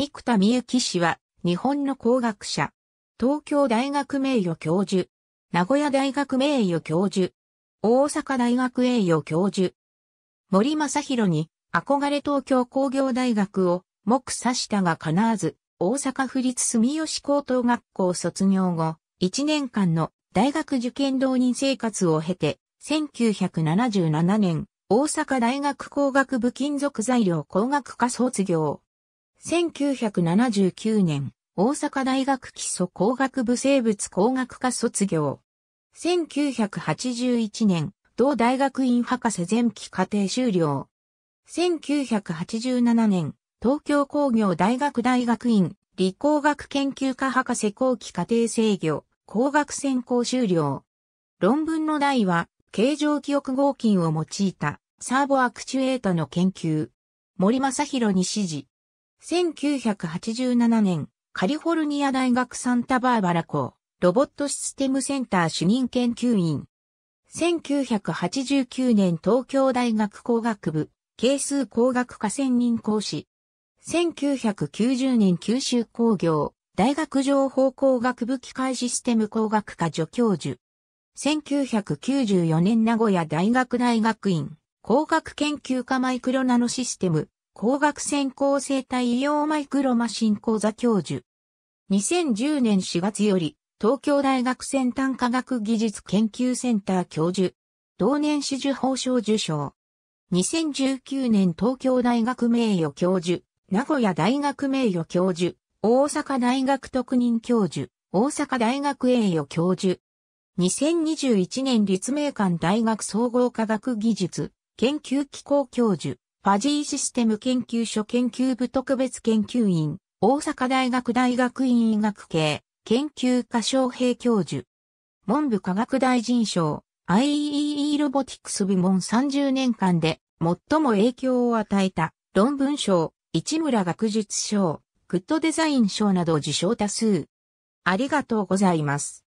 生田美幸氏は、日本の工学者。東京大学名誉教授。名古屋大学名誉教授。大阪大学栄誉教授。森正宏に、憧れ東京工業大学を、目指したが叶わず、大阪府立住吉高等学校卒業後、1年間の大学受験導人生活を経て、1977年、大阪大学工学部金属材料工学科卒業。1979年、大阪大学基礎工学部生物工学科卒業。1981年、同大学院博士前期課程修了。1987年、東京工業大学大学院理工学研究科博士後期課程制御、工学専攻修了。論文の題は、形状記憶合金を用いたサーボアクチュエータの研究。森正宏に指示。1987年、カリフォルニア大学サンタバーバラ校、ロボットシステムセンター主任研究員。1989年東京大学工学部、係数工学科専任講師。1990年九州工業、大学情報工学部機械システム工学科助教授。1994年名古屋大学大学院、工学研究科マイクロナノシステム、光学線構成体医療マイクロマシン講座教授。2010年4月より、東京大学先端科学技術研究センター教授。同年紫受報奨受賞。2019年東京大学名誉教授、名古屋大学名誉教授、大阪大学特任教授、大阪大学栄誉教授。2021年立命館大学総合科学技術研究機構教授、フジーシステム研究所研究部特別研究員、大阪大学大学院医学系、研究科昌平教授。文部科学大臣賞、IEEE ロボティクス部門30年間で最も影響を与えた論文賞、市村学術賞、グッドデザイン賞など受賞多数。ありがとうございます。